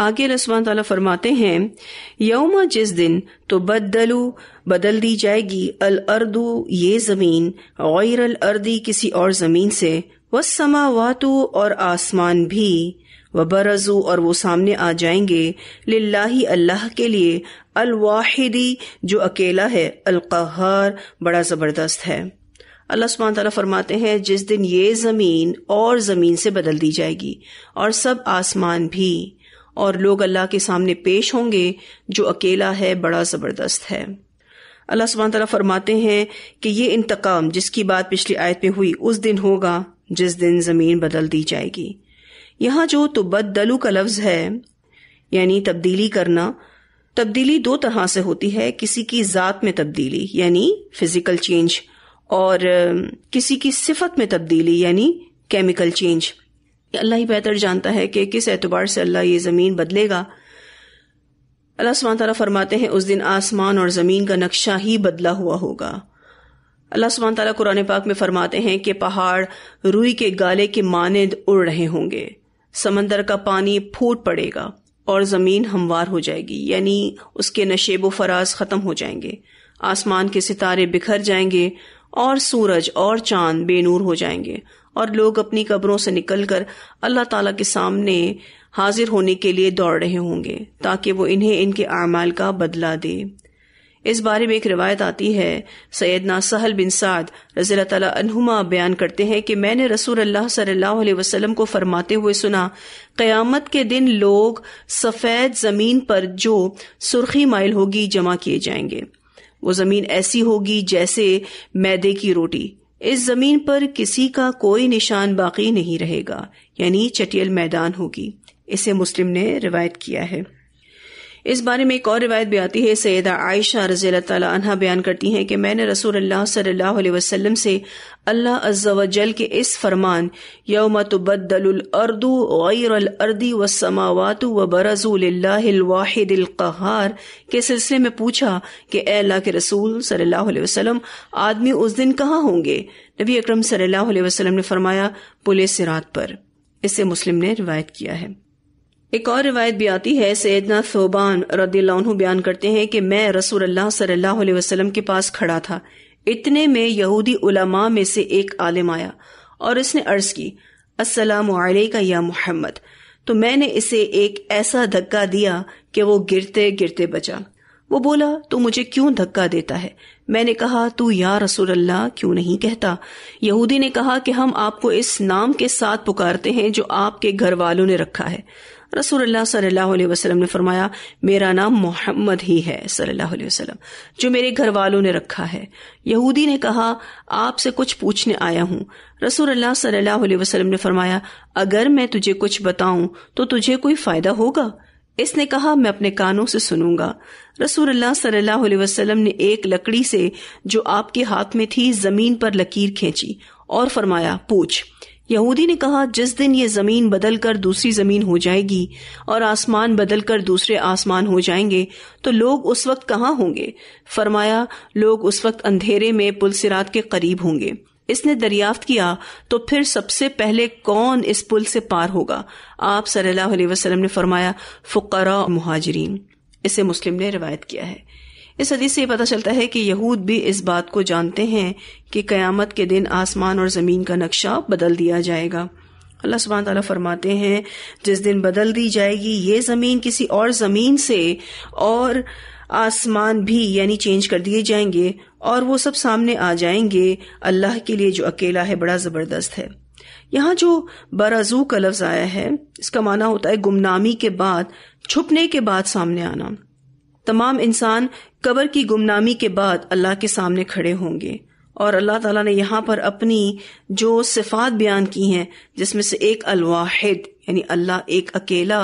आगे रसवान तला फरमाते हैं यौमा जिस दिन तो बदलू बदल दी जाएगी अल अर्दू ये जमीन गैर अल अर्दी किसी और जमीन से व समावातु और आसमान भी व बरजू और वो सामने आ जाएंगे लाही अल्लाह के लिए अलवाहिदी जो अकेला है अलकहार बड़ा जबरदस्त है अल्लाह सुबहान तला फरमाते हैं जिस दिन ये जमीन और जमीन से बदल दी जाएगी और सब आसमान भी और लोग अल्लाह के सामने पेश होंगे जो अकेला है बड़ा ज़बरदस्त है अल्लाह सुबह तला फरमाते हैं कि ये इंतकाम जिसकी बात पिछली आयत में हुई उस दिन होगा जिस दिन ज़मीन बदल दी जाएगी यहां जो तो बदलू का लफ्ज़ है यानी तब्दीली करना तब्दीली दो तरह से होती है किसी की ज़ात में तब्दीली यानी फिज़िकल चेंज और किसी की सिफत में तब्दीली यानी केमिकल चेंज अल्लाह ही बेहतर जानता है कि किस एतबार से अल्लाह ये ज़मीन बदलेगा अल्लाह सुबहान तला फरमाते हैं उस दिन आसमान और ज़मीन का नक्शा ही बदला हुआ होगा अल्लाह सुबहान तला कुरान पाक में फरमाते हैं कि पहाड़ रुई के गाले के मानद उड़ रहे होंगे समंदर का पानी फूट पड़ेगा और ज़मीन हमवार हो जाएगी यानी उसके नशेब व फराज ख़त्म हो जाएंगे आसमान के सितारे बिखर जाएंगे और सूरज और चांद बेनूर हो जाएंगे और लोग अपनी कब्रों से निकलकर अल्लाह ताला के सामने हाजिर होने के लिए दौड़ रहे होंगे ताकि वो इन्हें इनके अमाल का बदला दे इस बारे में एक रिवायत आती है सैदना सहल बिन साद रजील तलामा बयान करते हैं कि मैंने रसूल अल्लाह सल्लल्लाहु अलैहि वसल्लम को फरमाते हुए सुना क़यामत के दिन लोग सफ़ेद ज़मीन पर जो सुर्खी माइल होगी जमा किए जाएंगे वो ज़मीन ऐसी होगी जैसे मैदे की रोटी इस जमीन पर किसी का कोई निशान बाकी नहीं रहेगा यानी चटियल मैदान होगी इसे मुस्लिम ने रिवायत किया है इस बारे में एक और रिवायत भी आती है सैदा आयशा रजी तह बयान करती हैं कि मैंने रसूल सल्ला से अल्लाह अज्जल के इस फरमान यौम तबदलर्दू अर्दी व समावत व कहार के सिलसिले में पूछा कि अल्लाह के रसूल सल्लाम आदमी उस दिन कहाँ होंगे नबी अक्रम सल्ला वसलम ने फरमाया पुलिस रात पर इसे मुस्लिम ने रिवायत किया है एक और रिवायत भी आती है सैदना सोबान रदील्ला बयान करते हैं कि मैं रसूल अल्लाह सल्लल्लाहु अलैहि वसल्लम के पास खड़ा था इतने में यहूदी उलमा में से एक आलिम आया और इसने अर्ज की अस्सलाम वालेका या मोहम्मद तो मैंने इसे एक ऐसा धक्का दिया कि वो गिरते गिरते बचा वो बोला तू मुझे क्यों धक्का देता है मैंने कहा तू या रसूल अल्लाह क्यों नहीं कहता यहूदी ने कहा कि हम आपको इस नाम के साथ पुकारते हैं जो आपके घर वालों ने रखा है रसूल सल्लल्लाहु अलैहि वसल्लम ने फरमाया मेरा नाम मोहम्मद ही है सल्लल्लाहु अलैहि वसल्लम जो मेरे घर वालों ने रखा है यहूदी ने कहा आपसे कुछ पूछने आया हूँ रसूल सल्लल्लाहु अलैहि वसल्लम ने फरमाया अगर मैं तुझे कुछ बताऊं तो तुझे कोई फायदा होगा इसने कहा मैं अपने कानों से सुनूंगा रसूल सल्लल्लाहु अलैहि वसल्लम ने एक लकड़ी से जो आपके हाथ में थी जमीन पर लकीर खींची और फरमाया पूछ यहूदी ने कहा जिस दिन ये जमीन बदल कर दूसरी जमीन हो जाएगी और आसमान बदल कर दूसरे आसमान हो जाएंगे तो लोग उस वक्त कहाँ होंगे फरमाया लोग उस वक्त अंधेरे में पुल सिरात के करीब होंगे इसने दरियाफ्त किया तो फिर सबसे पहले कौन इस पुल से पार होगा आप सल्लल्लाहु अलैहि वसल्लम ने फरमाया फुकरा मुहाजरीन इसे मुस्लिम ने रिवायत किया है इस हदीस से ये पता चलता है कि यहूद भी इस बात को जानते हैं कि कयामत के दिन आसमान और ज़मीन का नक्शा बदल दिया जाएगा अल्लाह सुबह ताला फरमाते हैं जिस दिन बदल दी जाएगी ये ज़मीन किसी और ज़मीन से और आसमान भी यानी चेंज कर दिए जाएंगे और वो सब सामने आ जाएंगे अल्लाह के लिए जो अकेला है बड़ा ज़बरदस्त है यहाँ जो बराजू का लफ्ज़ आया है इसका माना होता है गुमनामी के बाद छुपने के बाद सामने आना तमाम इंसान कबर की गुमनामी के बाद अल्लाह के सामने खड़े होंगे और अल्लाह ताला ने यहाँ पर अपनी जो सिफात बयान की हैं जिसमें से एक अलवाहिद यानी अल्लाह एक अकेला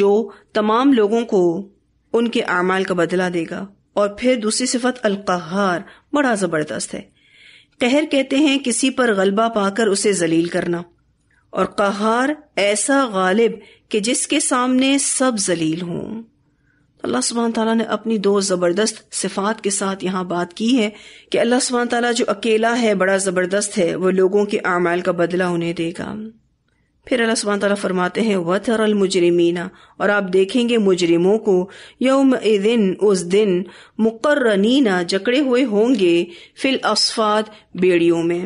जो तमाम लोगों को उनके अमाल का बदला देगा और फिर दूसरी सिफत अलकहार बड़ा जबरदस्त है कहर कहते हैं किसी पर गलबा पाकर उसे जलील करना और कहार ऐसा गालिब कि जिसके सामने सब जलील हों अल्लाह सुबहान तला ने अपनी दो ज़बरदस्त सिफात के साथ यहाँ बात की है कि अल्लाह सुबहान तला जो अकेला है बड़ा ज़बरदस्त है वो लोगों के अमाल का बदला उन्हें देगा फिर अल्लाह सुबहान तला फरमाते हैं वतर अलमुजरमीना और आप देखेंगे मुजरिमों को ए दिन उस दिन मुकर्रनीना जकड़े हुए होंगे फिल असफात बेड़ियों में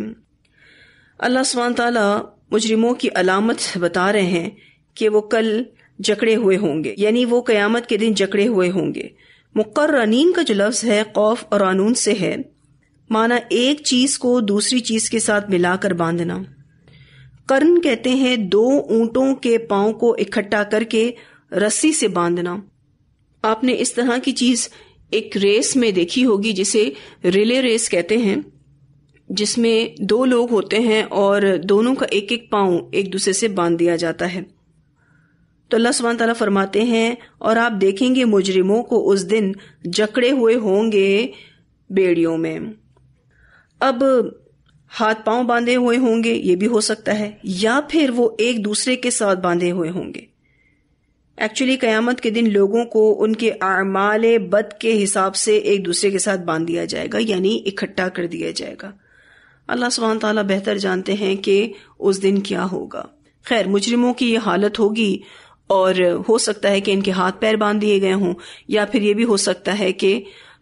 अल्लाह सुबहान तला मुजरिमों की अलामत बता रहे हैं कि वो कल जकड़े हुए होंगे यानी वो कयामत के दिन जकड़े हुए होंगे मुकर्रनीन का जो लफ्ज है खौफ और अनून से है माना एक चीज को दूसरी चीज के साथ मिलाकर बांधना कर्न कहते हैं दो ऊंटों के पाओ को इकट्ठा करके रस्सी से बांधना आपने इस तरह की चीज एक रेस में देखी होगी जिसे रिले रेस कहते हैं जिसमें दो लोग होते हैं और दोनों का एक एक पांव एक दूसरे से बांध दिया जाता है तो अल्लाह सुबहान तला फरमाते हैं और आप देखेंगे मुजरिमों को उस दिन जकड़े हुए होंगे बेड़ियों में अब हाथ पांव बांधे हुए होंगे ये भी हो सकता है या फिर वो एक दूसरे के साथ बांधे हुए होंगे एक्चुअली कयामत के दिन लोगों को उनके अमाल बद के हिसाब से एक दूसरे के साथ बांध दिया जाएगा यानी इकट्ठा कर दिया जाएगा अल्लाह सुबहान ताला बेहतर जानते हैं कि उस दिन क्या होगा खैर मुजरिमों की यह हालत होगी और हो सकता है कि इनके हाथ पैर बांध दिए गए हों या फिर ये भी हो सकता है कि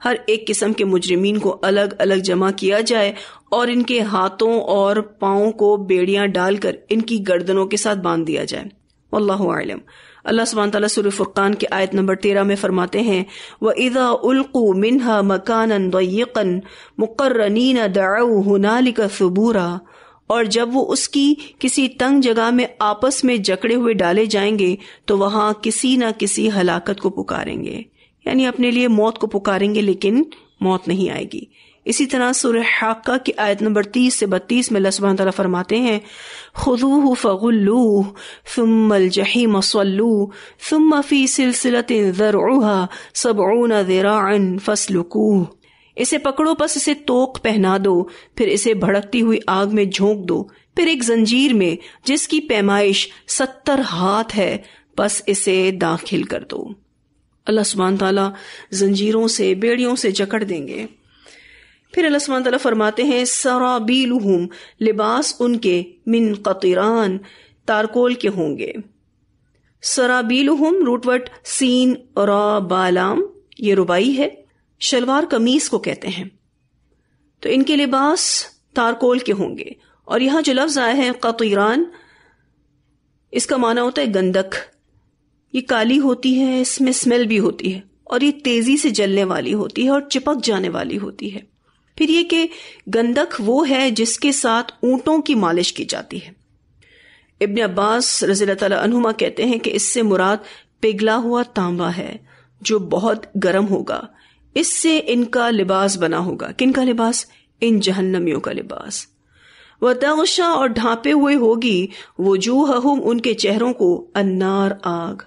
हर एक किस्म के मुजरिमीन को अलग अलग जमा किया जाए और इनके हाथों और पाओ को बेड़ियां डालकर इनकी गर्दनों के साथ बांध दिया जाए आलम अल्लाह सुबह तला सुर फुर्कान की आयत नंबर तेरह में फरमाते हैं व इज़ा उल्कू मिनहा मकान मुकर्रनी दाऊ हुनालिका सबूरा और जब वो उसकी किसी तंग जगह में आपस में जकड़े हुए डाले जाएंगे तो वहां किसी ना किसी हलाकत को पुकारेंगे यानी अपने लिए मौत को पुकारेंगे लेकिन मौत नहीं आएगी इसी तरह सुर हाका की आयत नंबर तीस से बत्तीस में लसबान तला फरमाते हैं खुदू फ़गुल्लू सुमल जही मसल्लू सुम फ़ी सिलसिलत सब ऊन ज़रान फसलुकू इसे पकड़ो बस इसे तोक पहना दो फिर इसे भड़कती हुई आग में झोंक दो फिर एक जंजीर में जिसकी पैमाइश सत्तर हाथ है बस इसे दाखिल कर दो अल्लाह सुबहान ताला जंजीरों से बेड़ियों से जकड़ देंगे फिर अल्लाह सुबहान ताला फरमाते हैं सराबीलुहुम लिबास उनके मिन कतरान तारकोल के होंगे सराबीलुहुम रूटवट सीन और बालाम ये रुबाई है शलवार कमीज को कहते हैं तो इनके लिबास तारकोल के होंगे और यहां जो लफ्ज आया है कतरान इसका माना होता है गंदक ये काली होती है इसमें स्मेल भी होती है और ये तेजी से जलने वाली होती है और चिपक जाने वाली होती है फिर ये कि गंदक वो है जिसके साथ ऊंटों की मालिश की जाती है इबन अब्बास रजील तनुमा कहते हैं कि इससे मुराद पिघला हुआ तांबा है जो बहुत गर्म होगा इससे इनका लिबास बना होगा किन का लिबास इन जहन्नमियों का लिबास वह तगशा और ढांपे हुए होगी वो हम उनके चेहरों को अन्नार आग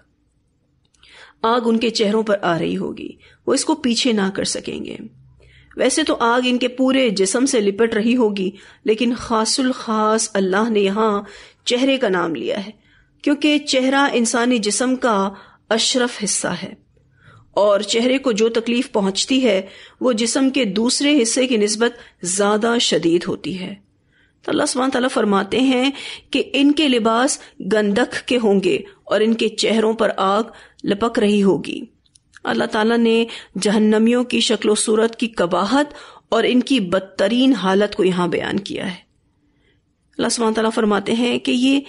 आग उनके चेहरों पर आ रही होगी वो इसको पीछे ना कर सकेंगे वैसे तो आग इनके पूरे जिसम से लिपट रही होगी लेकिन खासुल खास अल्लाह ने यहां चेहरे का नाम लिया है क्योंकि चेहरा इंसानी जिसम का अशरफ हिस्सा है और चेहरे को जो तकलीफ पहुंचती है वो जिसम के दूसरे हिस्से की नस्बत ज्यादा शदीद होती है तो अल्लाह सुबह तला फरमाते हैं कि इनके लिबास गंदक के होंगे और इनके चेहरों पर आग लपक रही होगी अल्लाह तला ने जहन्नमियों की शक्ल सूरत की कबाहत और इनकी बदतरीन हालत को यहां बयान किया है अल्लाह सुबह तला फरमाते हैं कि ये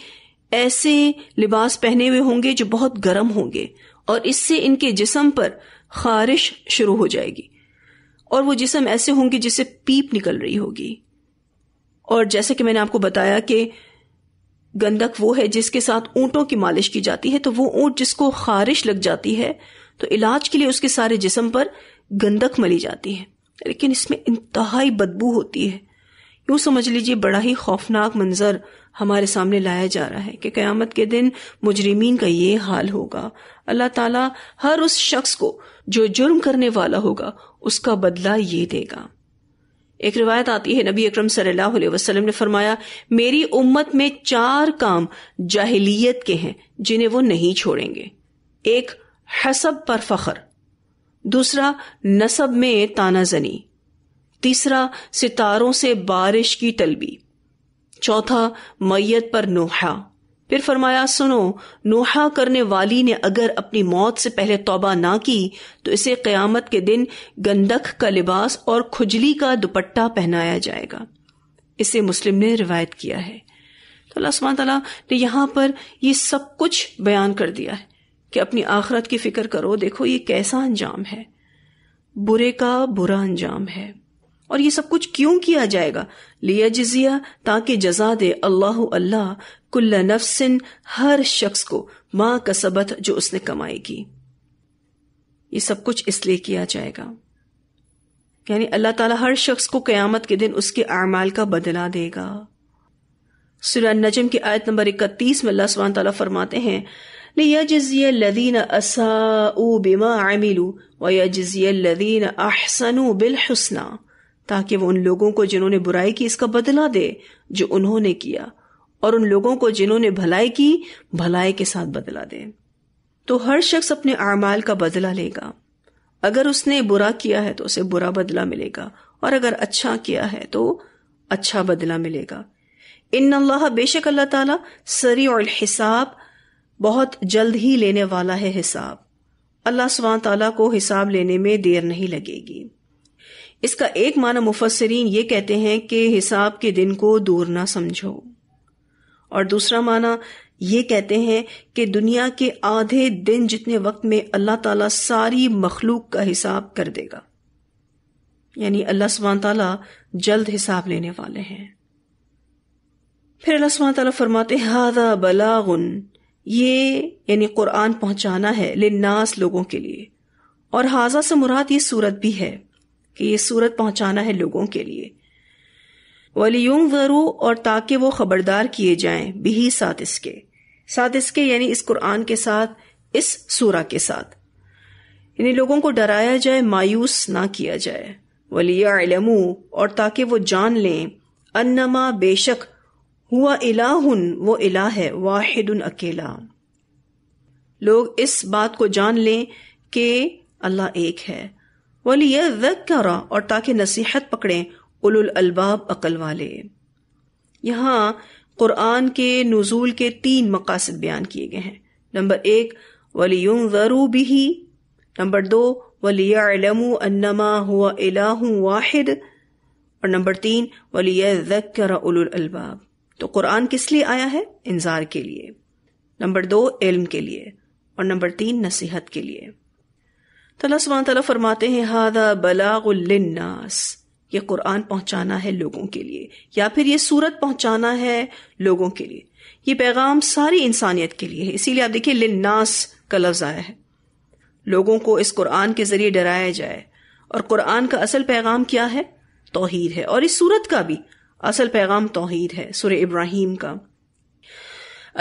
ऐसे लिबास पहने हुए होंगे जो बहुत गर्म होंगे और इससे इनके जिसम पर खारिश शुरू हो जाएगी और वो जिसम ऐसे होंगे जिससे पीप निकल रही होगी और जैसे कि मैंने आपको बताया कि गंदक वो है जिसके साथ ऊंटों की मालिश की जाती है तो वो ऊंट जिसको खारिश लग जाती है तो इलाज के लिए उसके सारे जिसम पर गंदक मली जाती है लेकिन इसमें इंतहाई बदबू होती है यूं समझ लीजिए बड़ा ही खौफनाक मंजर हमारे सामने लाया जा रहा है कि क़यामत के दिन मुजरिमीन का ये हाल होगा अल्लाह ताला हर उस शख्स को जो जुर्म करने वाला होगा उसका बदला ये देगा एक रिवायत आती है नबी अकरम सल्लल्लाहु अलैहि वसल्लम ने फरमाया मेरी उम्मत में चार काम जाहिलियत के हैं जिन्हें वो नहीं छोड़ेंगे एक हसब पर फखर दूसरा नसब में तानाजनी तीसरा सितारों से बारिश की तलबी चौथा मैयत पर नोहा फिर फरमाया सुनो नोहा करने वाली ने अगर अपनी मौत से पहले तोबा ना की तो इसे क्यामत के दिन गंदक का लिबास और खुजली का दुपट्टा पहनाया जाएगा इसे मुस्लिम ने रिवायत किया है तो अल्लाह तला ने यहां पर ये सब कुछ बयान कर दिया है कि अपनी आखरत की फिक्र करो देखो ये कैसा अंजाम है बुरे का बुरा अंजाम है और ये सब कुछ क्यों किया जाएगा लिया जजिया ताकि जजा दे अल्लाह अल्लाह कुल्ला नफसिन हर शख्स को माँ कसबत जो उसने कमाएगी ये सब कुछ इसलिए किया जाएगा यानी अल्लाह ताला हर शख्स को कयामत के दिन उसके अमाल का बदला देगा सुरह नजम की आयत नंबर इकतीस में अल्लाह सुबहान तला फरमाते हैं लियजिय लदीन असाऊ बिमा आमिलू व लदीन अहसनु बिल हुसना ताकि वो उन लोगों को जिन्होंने बुराई की इसका बदला दे जो उन्होंने किया और उन लोगों को जिन्होंने भलाई की भलाई के साथ बदला दे तो हर शख्स अपने आमाल का बदला लेगा अगर उसने बुरा किया है तो उसे बुरा बदला मिलेगा और अगर अच्छा किया है तो अच्छा बदला मिलेगा इन अल्लाह बेशक अल्लाह ताला सरी और हिसाब बहुत जल्द ही लेने वाला है हिसाब अल्लाह सुबह ताला को हिसाब लेने में देर नहीं लगेगी इसका एक माना मुफसरीन ये कहते हैं कि हिसाब के दिन को दूर ना समझो और दूसरा माना ये कहते हैं कि दुनिया के आधे दिन जितने वक्त में अल्लाह ताला सारी मखलूक का हिसाब कर देगा यानी अल्लाह सुबहान ताला जल्द हिसाब लेने वाले हैं फिर अल्लाह सुबहान ताला फरमाते हादा बलागुन ये यानी कुरान पहुंचाना है लिन्नास लोगों के लिए और हाजा से मुराद ये सूरत भी है कि ये सूरत पहुंचाना है लोगों के लिए वलीयूंग वरू और ताकि वो खबरदार किए जाएं बिही साथ इसके साथ इसके यानी इस कुरान के साथ इस सूरा के साथ यानी लोगों को डराया जाए मायूस ना किया जाए वलियालमू और ताकि वो जान लें अन्नमा बेशक हुआ इलाहन वो इला है वाहिद अकेला लोग इस बात को जान लें कि अल्लाह एक है वली यह और ताकि नसीहत पकड़े उलुल अलबाब अकल वाले यहाँ कुरान के नजूल के तीन मकासद बयान किए गए हैं नंबर एक वली ज़रू भी नंबर दो वलियालमू अन्नमा हुआ इलाह वाहिद और नंबर तीन वलिया उलुल अलबाब तो कुरान किस लिए आया है इंजार के लिए नंबर दो इल्म के लिए और नंबर तीन नसीहत के लिए तला सुबह तला फरमाते हैं हादा बलागुल्नास ये कुरान पहुंचाना है लोगों के लिए या फिर ये सूरत पहुंचाना है लोगों के लिए ये पैगाम सारी इंसानियत के लिए है इसीलिए आप देखिए लिन्नास का लफ्ज आया है लोगों को इस कुरान के जरिए डराया जाए और कुरान का असल पैगाम क्या है तोहहीद है और इस सूरत का भी असल पैगाम तोहीद है सुर इब्राहिम का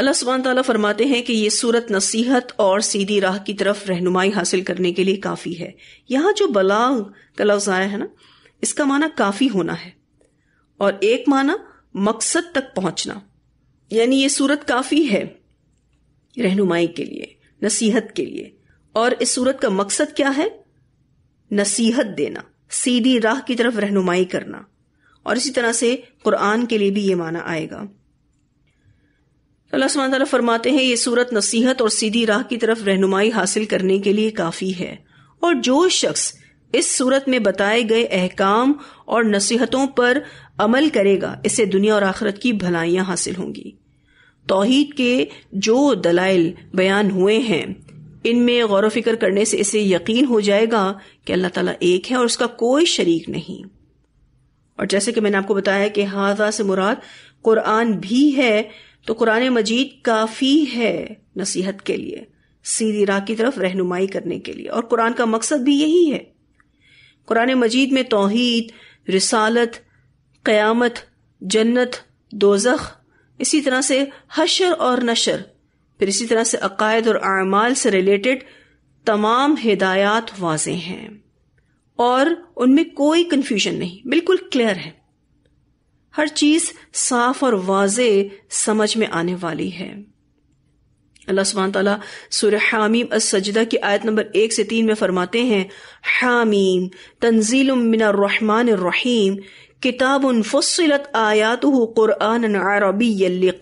अल्लाह सुबहान तला फरमाते हैं कि ये सूरत नसीहत और सीधी राह की तरफ रहनुमाई हासिल करने के लिए काफ़ी है यहां जो बलाग का लफ्ज़ आया है ना इसका माना काफ़ी होना है और एक माना मकसद तक पहुंचना यानी ये सूरत काफ़ी है रहनुमाई के लिए नसीहत के लिए और इस सूरत का मकसद क्या है नसीहत देना सीधी राह की तरफ रहनुमाई करना और इसी तरह से कुरान के लिए भी ये माना आएगा अल्लाह सुबहान तला फरमाते हैं ये सूरत नसीहत और सीधी राह की तरफ रहनुमाई हासिल करने के लिए काफ़ी है और जो शख्स इस सूरत में बताए गए अहकाम और नसीहतों पर अमल करेगा इसे दुनिया और आखरत की भलाइयां हासिल होंगी तोहहीद के जो दलाइल बयान हुए हैं इनमें गौर फिक्र करने से इसे यकीन हो जाएगा कि अल्लाह तला एक है और उसका कोई शरीक नहीं और जैसे कि मैंने आपको बताया कि हाजा से मुराद कुरान भी है तो कुरान मजीद काफ़ी है नसीहत के लिए सीधी राह की तरफ रहनुमाई करने के लिए और कुरान का मकसद भी यही है कुरान मजीद में तोहद रिसालत क्यामत जन्नत दोजख इसी तरह से हशर और नशर फिर इसी तरह से अकायद और अमाल से रिलेटेड तमाम हिदायत वाज हैं और उनमें कोई कन्फ्यूजन नहीं बिल्कुल क्लियर है हर चीज साफ और वाज समझ में आने वाली है अल्लाह सुबहान तला सुर हामीम असजदा की आयत नंबर एक से तीन में फरमाते हैं हामीम तंजील मिना रहमान रहीम किताब उन फसलत आयात कुरान अरबी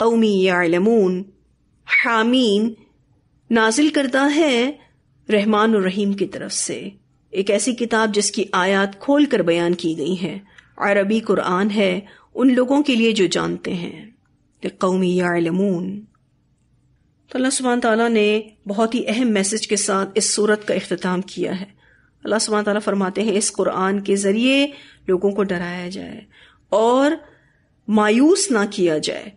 कौमी यालमून हामीम नाजिल करता है रहमान रहीम की तरफ से एक ऐसी किताब जिसकी आयात खोल कर बयान की गई है अरबी कुरान है उन लोगों के लिए जो जानते हैं कौमी यामून तो अल्लाह सुबहान तला ने बहुत ही अहम मैसेज के साथ इस सूरत का अख्ताम किया है अल्लाह सुबहान तला फरमाते हैं इस कुरान के ज़रिए लोगों को डराया जाए और मायूस ना किया जाए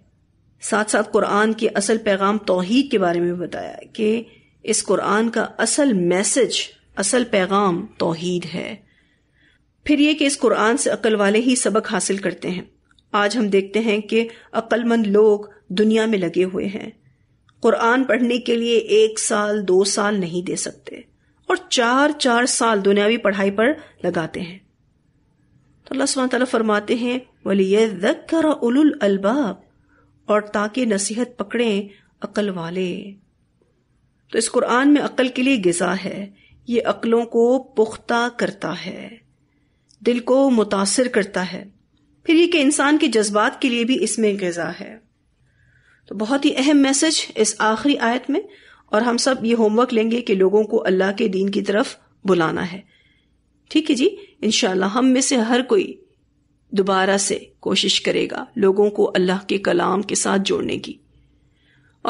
साथ साथ कुरान के असल पैगाम तोहहीद के बारे में बताया कि इस कुरान का असल मैसेज असल पैगाम तोहहीद है फिर यह कि इस कुरान से अकल वाले ही सबक हासिल करते हैं आज हम देखते हैं कि अक्लमंद लोग दुनिया में लगे हुए हैं कुरान पढ़ने के लिए एक साल दो साल नहीं दे सकते और चार चार साल दुनियावी पढ़ाई पर लगाते हैं तो अल्लाह सुबह फरमाते हैं वलीकर उलुल अलबाब और ताकि नसीहत पकड़े अकल वाले तो इस कुरान में अकल के लिए गजा है ये अकलों को पुख्ता करता है दिल को मुतासर करता है फिर ये कि इंसान के जज्बात के लिए भी इसमें गजा है तो बहुत ही अहम मैसेज इस आखिरी आयत में और हम सब ये होमवर्क लेंगे कि लोगों को अल्लाह के दीन की तरफ बुलाना है ठीक है जी इनशाला हम में से हर कोई दोबारा से कोशिश करेगा लोगों को अल्लाह के कलाम के साथ जोड़ने की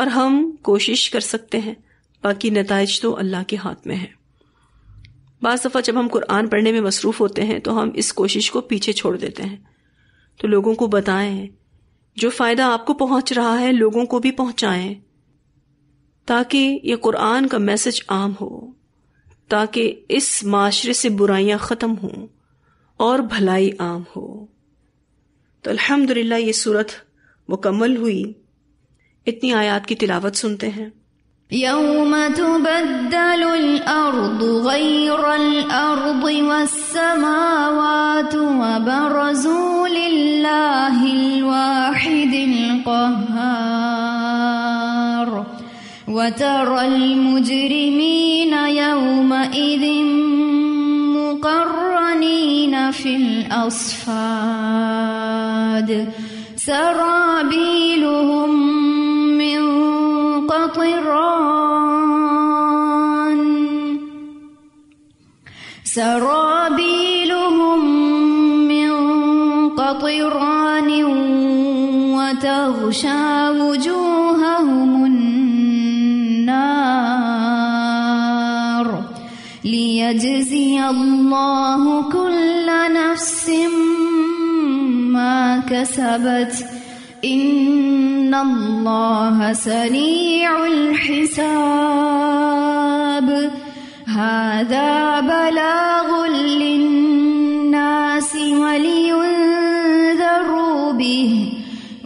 और हम कोशिश कर सकते हैं बाकी नतज तो अल्लाह के हाथ में है बज दफ़ा जब हम कुरान पढ़ने में मसरूफ़ होते हैं तो हम इस कोशिश को पीछे छोड़ देते हैं तो लोगों को बताएं जो फ़ायदा आपको पहुंच रहा है लोगों को भी पहुंचाएं ताकि ये कुरान का मैसेज आम हो ताकि इस माशरे से बुराइयां ख़त्म हों और भलाई आम हो तो अल्हम्दुलिल्लाह ये सूरत मुकम्मल हुई इतनी आयात की तिलावत सुनते हैं يوم تبدل الأرض غير الأرض والسماوات وبرزوا لله الواحد القهار وترى المجرمين يومئذ مقرنين في الأصفاد سرابيلهم من قطران سرابيلهم من قطران وتغشى وجوههم النار ليجزي الله كل نفس ما كسبت إن الله سريع الحساب هذا بلاغ للناس ولينذروا به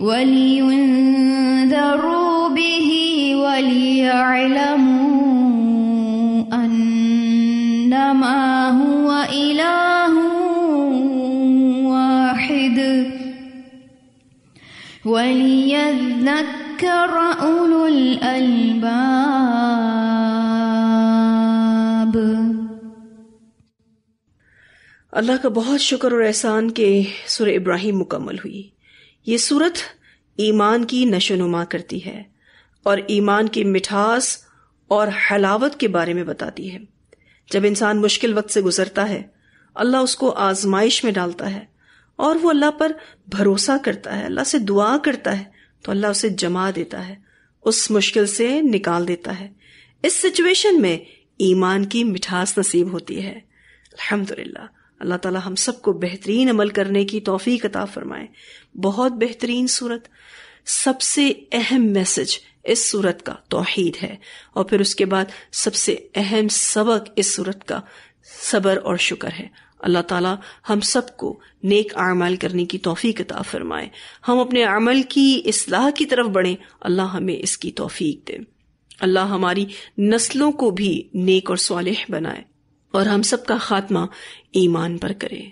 ولينذروا به وليعلموا अल्लाह का बहुत शुक्र और एहसान के सुर इब्राहिम मुकम्मल हुई ये सूरत ईमान की नशोनुमा करती है और ईमान की मिठास और हलावत के बारे में बताती है जब इंसान मुश्किल वक्त से गुजरता है अल्लाह उसको आजमाइश में डालता है और वो अल्लाह पर भरोसा करता है अल्लाह से दुआ करता है तो अल्लाह उसे जमा देता है उस मुश्किल से निकाल देता है इस सिचुएशन में ईमान की मिठास नसीब होती है अल्हम्दुलिल्लाह अल्लाह ताला हम सबको बेहतरीन अमल करने की तोफ़ी कता फरमाए बहुत बेहतरीन सूरत सबसे अहम मैसेज इस सूरत का तोहीद है और फिर उसके बाद सबसे अहम सबक इस सूरत का सबर और शुक्र है अल्लाह ताला हम सबको नेक आमाल करने की तोफ़ी अता फरमाए हम अपने आमल की असलाह की तरफ बढ़े अल्लाह हमें इसकी तोफ़ी दे अल्लाह हमारी नस्लों को भी नेक और सालह बनाए और हम सब का खात्मा ईमान पर करे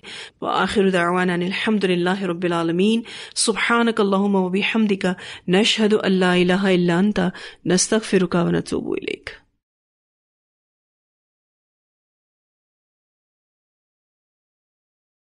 व आखिर अलहमदिल्ला रबालमीन सुबहान कल्लम वबी हमदिका नशहद अल्ला नस्तफ़िर व नतूबुलेक